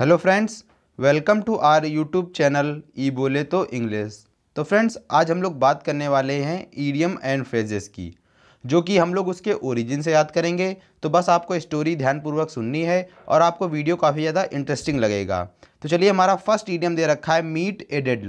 hello friends welcome to our YouTube channel ई बोले तो इंग्लिश तो फ्रेंड्स आज हम लोग बात करने वाले हैं ईडियम एंड फ्रेजेस की जो कि हम लोग उसके ओरिजिन से याद करेंगे तो बस आपको स्टोरी ध्यानपूर्वक सुननी है और आपको वीडियो काफ़ी ज़्यादा इंटरेस्टिंग लगेगा तो चलिए हमारा फर्स्ट ईडियम दे रखा है मीट ए डेड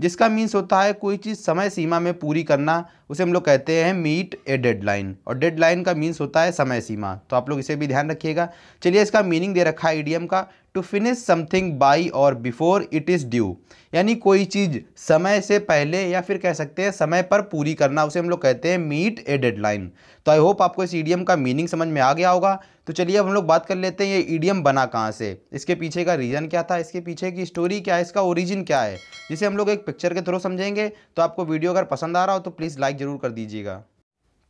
जिसका मीन्स होता है कोई चीज़ समय सीमा में पूरी करना उसे हम लोग कहते हैं मीट ए डेड और डेड का मीन्स होता है समय सीमा तो आप लोग इसे भी ध्यान रखिएगा चलिए इसका मीनिंग दे रखा है ईडीएम का to finish something by or before it is due यानी कोई चीज़ समय से पहले या फिर कह सकते हैं समय पर पूरी करना उसे हम लोग कहते हैं मीट ए डेडलाइन तो आई होप आपको इस ईडीएम का मीनिंग समझ में आ गया होगा तो चलिए अब हम लोग बात कर लेते हैं ये ईडीएम बना कहाँ से इसके पीछे का रीज़न क्या था इसके पीछे की स्टोरी क्या है इसका ओरिजिन क्या है जिसे हम लोग एक पिक्चर के थ्रू समझेंगे तो आपको वीडियो अगर पसंद आ रहा हो तो प्लीज़ लाइक ज़रूर कर दीजिएगा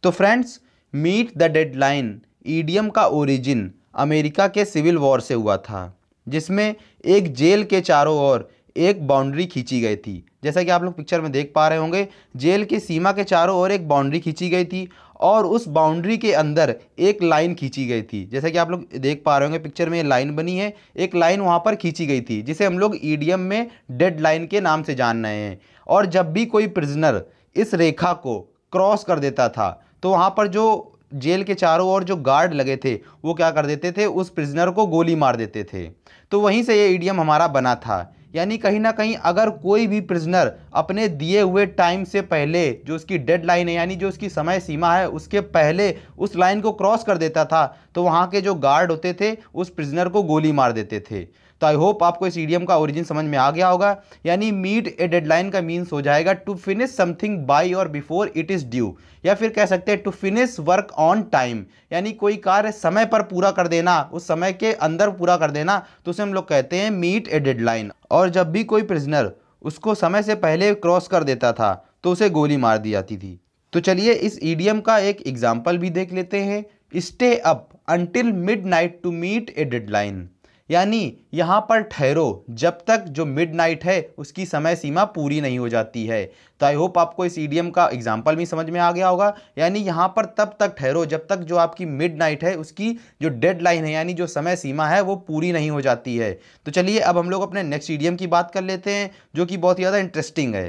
तो friends meet the deadline idiom का ओरिजिन अमेरिका के सिविल वॉर से हुआ था जिसमें एक जेल के चारों ओर एक बाउंड्री खींची गई थी जैसा कि आप लोग पिक्चर में देख पा रहे होंगे जेल की सीमा के चारों ओर एक बाउंड्री खींची गई थी और उस बाउंड्री के अंदर एक लाइन खींची गई थी जैसा कि आप लोग देख पा रहे होंगे पिक्चर में लाइन बनी है एक लाइन वहाँ पर खींची गई थी जिसे हम लोग ई में डेड लाइन के नाम से जान रहे हैं और जब भी कोई प्रिजनर इस रेखा को क्रॉस कर देता था तो वहाँ पर जो जेल के चारों ओर जो गार्ड लगे थे वो क्या कर देते थे उस प्रिजनर को गोली मार देते थे तो वहीं से ये ईडियम हमारा बना था यानी कहीं ना कहीं अगर कोई भी प्रिजनर अपने दिए हुए टाइम से पहले जो उसकी डेडलाइन है यानी जो उसकी समय सीमा है उसके पहले उस लाइन को क्रॉस कर देता था तो वहाँ के जो गार्ड होते थे उस प्रिजनर को गोली मार देते थे तो आई होप आपको इस ईडीएम का ओरिजिन समझ में आ गया होगा यानी मीट ए डेडलाइन का मीन्स हो जाएगा to finish something by or before it is due या फिर कह सकते हैं to finish work on time यानी कोई कार्य समय पर पूरा कर देना उस समय के अंदर पूरा कर देना तो उसे हम लोग कहते हैं मीट ए डेडलाइन और जब भी कोई प्रिजनर उसको समय से पहले क्रॉस कर देता था तो उसे गोली मार दी जाती थी तो चलिए इस ईडीएम का एक एग्जाम्पल भी देख लेते हैं stay up until midnight to meet a deadline यानी यहाँ पर ठहरो जब तक जो मिडनाइट है उसकी समय सीमा पूरी नहीं हो जाती है तो आई होप आपको इस ईडीएम का एग्जाम्पल भी समझ में आ गया होगा यानी यहाँ पर तब तक ठहरो जब तक जो आपकी मिडनाइट है उसकी जो डेडलाइन है यानी जो समय सीमा है वो पूरी नहीं हो जाती है तो चलिए अब हम लोग अपने नेक्स्ट ईडीएम की बात कर लेते हैं जो कि बहुत ही ज़्यादा इंटरेस्टिंग है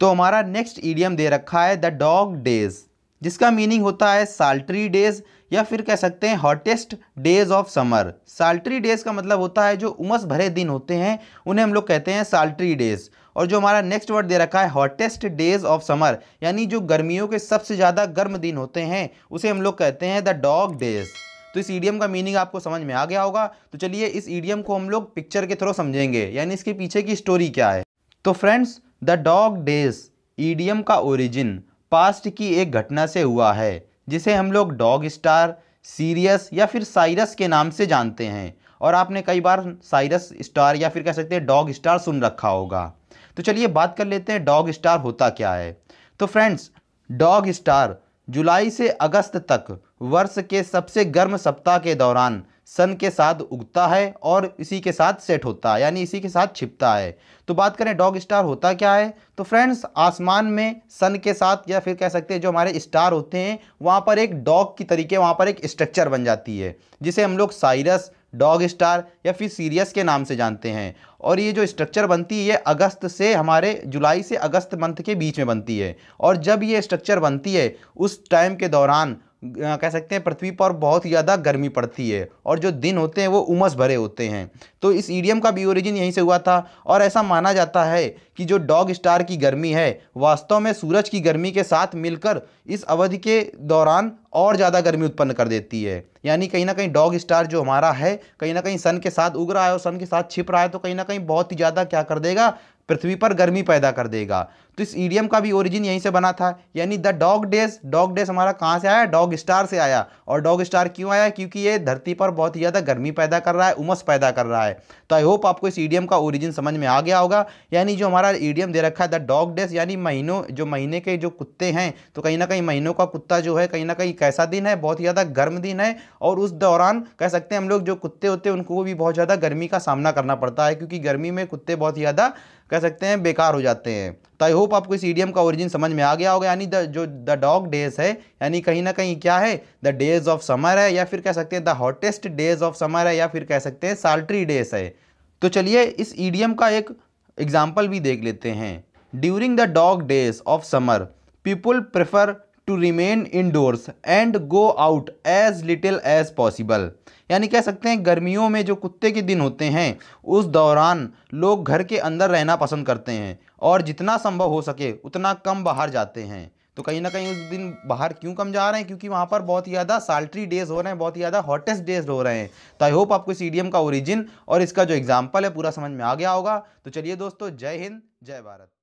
तो हमारा नेक्स्ट ईडीएम दे रखा है द डॉग डेज़ जिसका मीनिंग होता है साल्ट्री डेज या फिर कह सकते हैं hottest days of summer sultry days का मतलब होता है जो उमस भरे दिन होते हैं उन्हें हम लोग कहते हैं साल्ट्री डेज और जो हमारा नेक्स्ट वर्ड दे रखा है हॉटेस्ट डेज ऑफ समर यानी जो गर्मियों के सबसे ज़्यादा गर्म दिन होते हैं उसे हम लोग कहते हैं द डॉग डेज तो इस ईडियम का मीनिंग आपको समझ में आ गया होगा तो चलिए इस ईडियम को हम लोग पिक्चर के थ्रू समझेंगे यानी इसके पीछे की स्टोरी क्या है तो friends the dog days idiom का ओरिजिन पास्ट की एक घटना से हुआ है जिसे हम लोग डॉग स्टार सीरियस या फिर साइरस के नाम से जानते हैं और आपने कई बार साइरस स्टार या फिर कह सकते हैं डॉग स्टार सुन रखा होगा तो चलिए बात कर लेते हैं डॉग स्टार होता क्या है तो फ्रेंड्स डॉग स्टार जुलाई से अगस्त तक वर्ष के सबसे गर्म सप्ताह के दौरान सन के साथ उगता है और इसी के साथ सेट होता है यानी इसी के साथ छिपता है तो बात करें डॉग स्टार होता क्या है तो फ्रेंड्स आसमान में सन के साथ या फिर कह सकते हैं जो हमारे स्टार होते हैं वहाँ पर एक डॉग की तरीके वहाँ पर एक स्ट्रक्चर बन जाती है जिसे हम लोग साइरस डॉग स्टार या फिर सीरियस के नाम से जानते हैं और ये जो स्ट्रक्चर बनती है ये अगस्त से हमारे जुलाई से अगस्त मंथ के बीच में बनती है और जब ये स्ट्रक्चर बनती है उस टाइम के दौरान कह सकते हैं पृथ्वी पर बहुत ही ज़्यादा गर्मी पड़ती है और जो दिन होते हैं वो उमस भरे होते हैं तो इस ईडियम का भी ओरिजिन यहीं से हुआ था और ऐसा माना जाता है कि जो डॉग स्टार की गर्मी है वास्तव में सूरज की गर्मी के साथ मिलकर इस अवधि के दौरान और ज़्यादा गर्मी उत्पन्न कर देती है यानी कहीं ना कहीं डॉग स्टार जो हमारा है कहीं ना कहीं सन के साथ उग रहा है और सन के साथ छिप रहा है तो कहीं ना कहीं बहुत ही ज़्यादा क्या कर देगा पृथ्वी पर गर्मी पैदा कर देगा तो इस ईडियम का भी ओरिजिन यहीं से बना था यानी the dog days dog days हमारा कहाँ से आया डॉग स्टार से आया और डॉग स्टार क्यों आया क्योंकि ये धरती पर बहुत ही ज़्यादा गर्मी पैदा कर रहा है उमस पैदा कर रहा है तो आई होप आपको इस ईडियम का ओरिजिन समझ में आ गया होगा यानी जो हमारा ईडियम दे रखा है द डॉग डेज यानी महीनों जो महीने के जो कुत्ते हैं तो कहीं ना कहीं महीनों का कुत्ता जो है कहीं ना कहीं कैसा दिन है बहुत ही ज़्यादा गर्म दिन है और उस दौरान कह सकते हैं हम लोग जो कुत्ते होते हैं उनको भी बहुत ज़्यादा गर्मी का सामना करना पड़ता है क्योंकि गर्मी में कुत्ते बहुत ही ज़्यादा कह सकते हैं बेकार हो जाते हैं तो आई होप होप आपको इस ईडियम का ओरिजिन समझ में आ गया होगा यानी द जो द डॉग डेज है यानी कहीं ना कहीं क्या है द डेज ऑफ समर है या फिर कह सकते हैं the hottest days of summer है या फिर कह सकते हैं साल्ट्री डेज है तो चलिए इस ईडियम का एक एग्जाम्पल भी देख लेते हैं during the dog days of summer people prefer to remain indoors and go out as little as possible यानी कह सकते हैं गर्मियों में जो कुत्ते के दिन होते हैं उस दौरान लोग घर के अंदर रहना पसंद करते हैं और जितना संभव हो सके उतना कम बाहर जाते हैं तो कहीं ना कहीं उस दिन बाहर क्यों कम जा रहे हैं क्योंकि वहाँ पर बहुत ही ज़्यादा साल्ट्री डेज हो रहे हैं बहुत ही ज़्यादा हॉटेस्ट डेज हो रहे हैं तो आई होप आपको इस ईडीएम का ओरिजिन और इसका जो एग्जाम्पल है पूरा समझ में आ गया होगा तो चलिए दोस्तों जय हिंद जय भारत